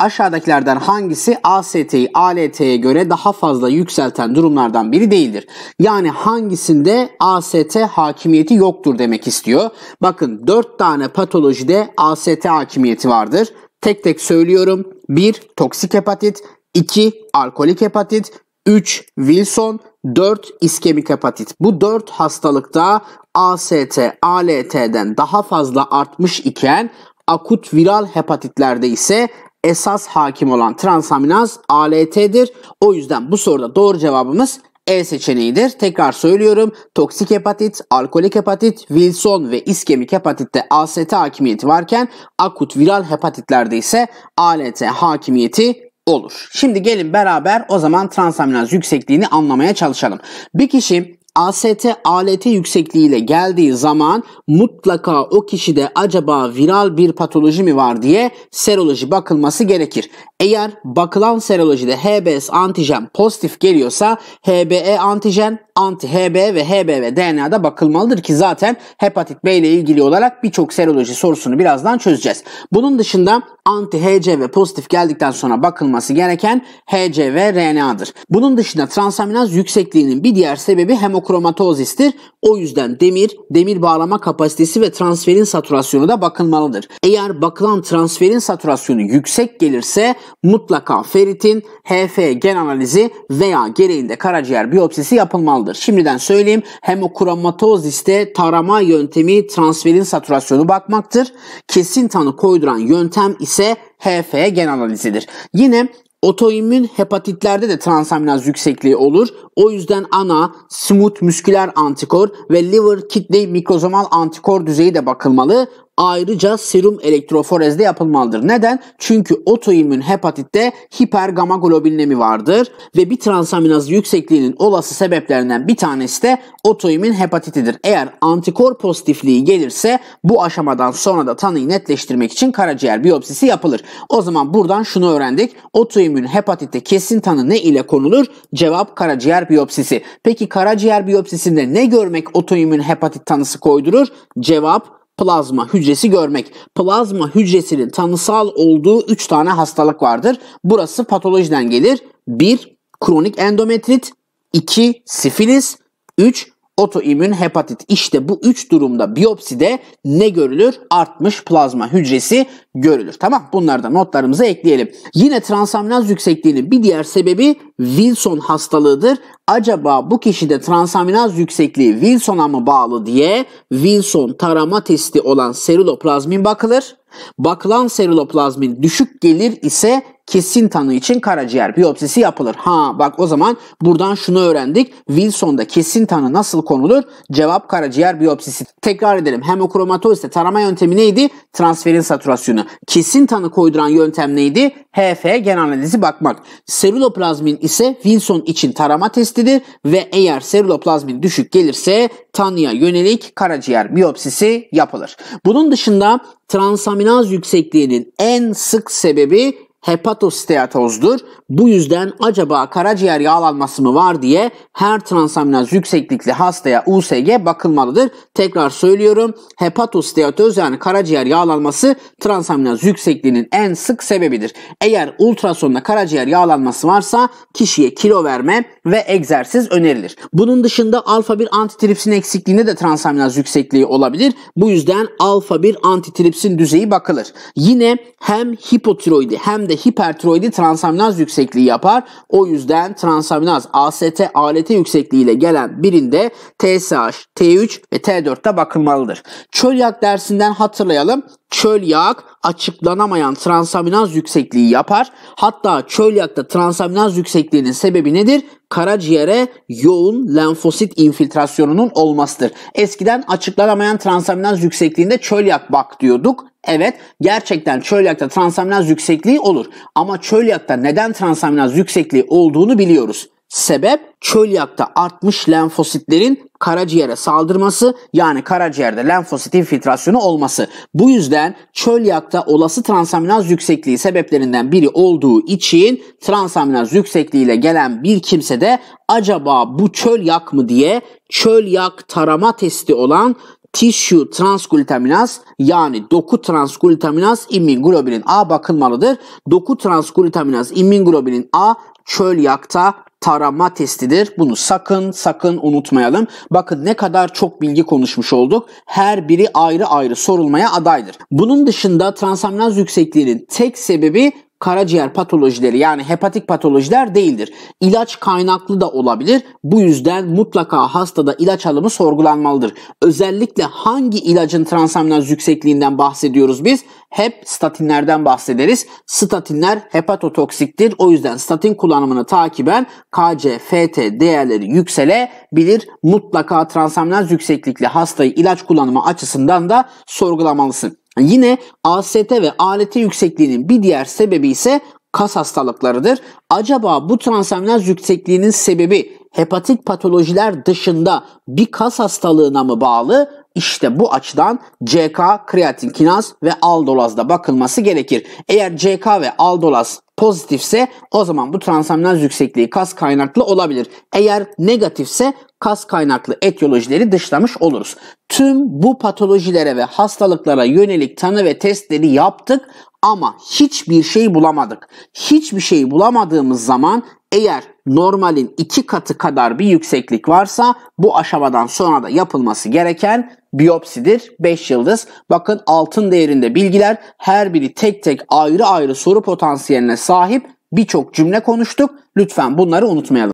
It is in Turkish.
aşağıdakilerden hangisi AST'yi ALT'ye göre daha fazla yükselten durumlardan biri değildir? Yani hangisinde AST hakimiyeti yoktur demek istiyor. Bakın 4 tane patolojide AST hakimiyeti vardır. Tek tek söylüyorum. 1. Toksik hepatit 2. Alkolik hepatit 3. Wilson 4 iskemik hepatit. Bu 4 hastalıkta AST, ALT'den daha fazla artmış iken akut viral hepatitlerde ise esas hakim olan transaminaz ALT'dir. O yüzden bu soruda doğru cevabımız e seçeneğidir. Tekrar söylüyorum. Toksik hepatit, alkolik hepatit, Wilson ve iskemik hepatitte AST hakimiyeti varken akut viral hepatitlerde ise ALT hakimiyeti olur. Şimdi gelin beraber o zaman transaminaz yüksekliğini anlamaya çalışalım. Bir kişi AST aleti yüksekliğiyle geldiği zaman mutlaka o kişide acaba viral bir patoloji mi var diye seroloji bakılması gerekir. Eğer bakılan serolojide HBS antijen pozitif geliyorsa HBE antijen anti-HB ve HBV ve DNA'da bakılmalıdır ki zaten hepatit B ile ilgili olarak birçok seroloji sorusunu birazdan çözeceğiz. Bunun dışında anti-HCV pozitif geldikten sonra bakılması gereken HCV RNA'dır. Bunun dışında transaminaz yüksekliğinin bir diğer sebebi hemokromatozistir. O yüzden demir, demir bağlama kapasitesi ve transferin saturasyonu da bakılmalıdır. Eğer bakılan transferin saturasyonu yüksek gelirse mutlaka feritin HF gen analizi veya gereğinde karaciğer biyopsisi yapılmalıdır tamamdır. Şimdiden söyleyeyim hem o kromatoziste tarama yöntemi transferin saturasyonu bakmaktır. Kesin tanı koyduran yöntem ise HF gen analizidir. Yine Otoimmün hepatitlerde de transaminaz yüksekliği olur. O yüzden ana, smooth musküler antikor ve liver kitle mikrozomal antikor düzeyi de bakılmalı ayrıca serum elektroforezde yapılmalıdır. Neden? Çünkü otoimmün hepatitte hipergama globilinemi vardır ve bir transaminaz yüksekliğinin olası sebeplerinden bir tanesi de otoimmün hepatitidir. Eğer antikor pozitifliği gelirse bu aşamadan sonra da tanıyı netleştirmek için karaciğer biyopsisi yapılır. O zaman buradan şunu öğrendik. Otoimmün hepatitte kesin tanı ne ile konulur? Cevap karaciğer biyopsisi. Peki karaciğer biyopsisinde ne görmek otoimmün hepatit tanısı koydurur? Cevap plazma hücresi görmek. Plazma hücresinin tanısal olduğu 3 tane hastalık vardır. Burası patolojiden gelir. 1. Kronik endometrit 2. Sifilis 3 otoimmün hepatit. İşte bu üç durumda biyopside ne görülür? Artmış plazma hücresi görülür. Tamam bunları da notlarımıza ekleyelim. Yine transaminaz yüksekliğinin bir diğer sebebi Wilson hastalığıdır. Acaba bu kişide transaminaz yüksekliği Wilson'a mı bağlı diye Wilson tarama testi olan seruloplazmin bakılır. Bakılan seruloplazmin düşük gelir ise kesin tanı için karaciğer biyopsisi yapılır. Ha bak o zaman buradan şunu öğrendik. Wilson'da kesin tanı nasıl konulur? Cevap karaciğer biyopsisi. Tekrar edelim. Hemokromatoziste tarama yöntemi neydi? Transferin saturasyonu. Kesin tanı koyduran yöntem neydi? HF gen analizi bakmak. Seruloplazmin ise Wilson için tarama testidir ve eğer seruloplazmin düşük gelirse tanıya yönelik karaciğer biyopsisi yapılır. Bunun dışında transaminaz yüksekliğinin en sık sebebi hepatosteatozdur. Bu yüzden acaba karaciğer yağlanması mı var diye her transaminaz yükseklikli hastaya USG bakılmalıdır. Tekrar söylüyorum hepatosteatoz yani karaciğer yağlanması transaminaz yüksekliğinin en sık sebebidir. Eğer ultrasonda karaciğer yağlanması varsa kişiye kilo verme ve egzersiz önerilir. Bunun dışında alfa 1 antitripsin eksikliğinde de transaminaz yüksekliği olabilir. Bu yüzden alfa 1 antitripsin düzeyi bakılır. Yine hem hipotiroidi hem de de hipertiroidi transaminaz yüksekliği yapar. O yüzden transaminaz AST ALT yüksekliği ile gelen birinde TSH, T3 ve T4'te bakılmalıdır. Çölyak dersinden hatırlayalım. Çölyak açıklanamayan transaminaz yüksekliği yapar. Hatta çölyakta transaminaz yüksekliğinin sebebi nedir? karaciğere yoğun lenfosit infiltrasyonunun olmasıdır. Eskiden açıklanamayan transaminaz yüksekliğinde çölyak bak diyorduk. Evet gerçekten çölyakta transaminaz yüksekliği olur. Ama çölyakta neden transaminaz yüksekliği olduğunu biliyoruz. Sebep çölyakta artmış lenfositlerin karaciğere saldırması yani karaciğerde lenfosit infiltrasyonu olması. Bu yüzden çölyakta olası transaminaz yüksekliği sebeplerinden biri olduğu için transaminaz yüksekliğiyle gelen bir kimse de acaba bu çölyak mı diye çölyak tarama testi olan tissue transglutaminaz yani doku transglutaminaz immunoglobulin A bakılmalıdır. Doku transglutaminaz immunoglobulin A çölyakta tarama testidir. Bunu sakın sakın unutmayalım. Bakın ne kadar çok bilgi konuşmuş olduk. Her biri ayrı ayrı sorulmaya adaydır. Bunun dışında transaminaz yüksekliğinin tek sebebi karaciğer patolojileri yani hepatik patolojiler değildir. İlaç kaynaklı da olabilir. Bu yüzden mutlaka hastada ilaç alımı sorgulanmalıdır. Özellikle hangi ilacın transaminaz yüksekliğinden bahsediyoruz biz? Hep statinlerden bahsederiz. Statinler hepatotoksiktir. O yüzden statin kullanımını takiben KC-FT değerleri yükselebilir. Mutlaka transaminaz yükseklikli hastayı ilaç kullanımı açısından da sorgulamalısın. Yine AST ve ALT yüksekliğinin bir diğer sebebi ise kas hastalıklarıdır. Acaba bu transaminaz yüksekliğinin sebebi hepatik patolojiler dışında bir kas hastalığına mı bağlı? İşte bu açıdan CK, kreatin kinaz ve aldolazda bakılması gerekir. Eğer CK ve aldolaz pozitifse o zaman bu transaminaz yüksekliği kas kaynaklı olabilir. Eğer negatifse kas kaynaklı etiyolojileri dışlamış oluruz. Tüm bu patolojilere ve hastalıklara yönelik tanı ve testleri yaptık ama hiçbir şey bulamadık. Hiçbir şey bulamadığımız zaman eğer normalin iki katı kadar bir yükseklik varsa bu aşamadan sonra da yapılması gereken biyopsidir. 5 yıldız. Bakın altın değerinde bilgiler her biri tek tek ayrı ayrı soru potansiyeline sahip birçok cümle konuştuk. Lütfen bunları unutmayalım.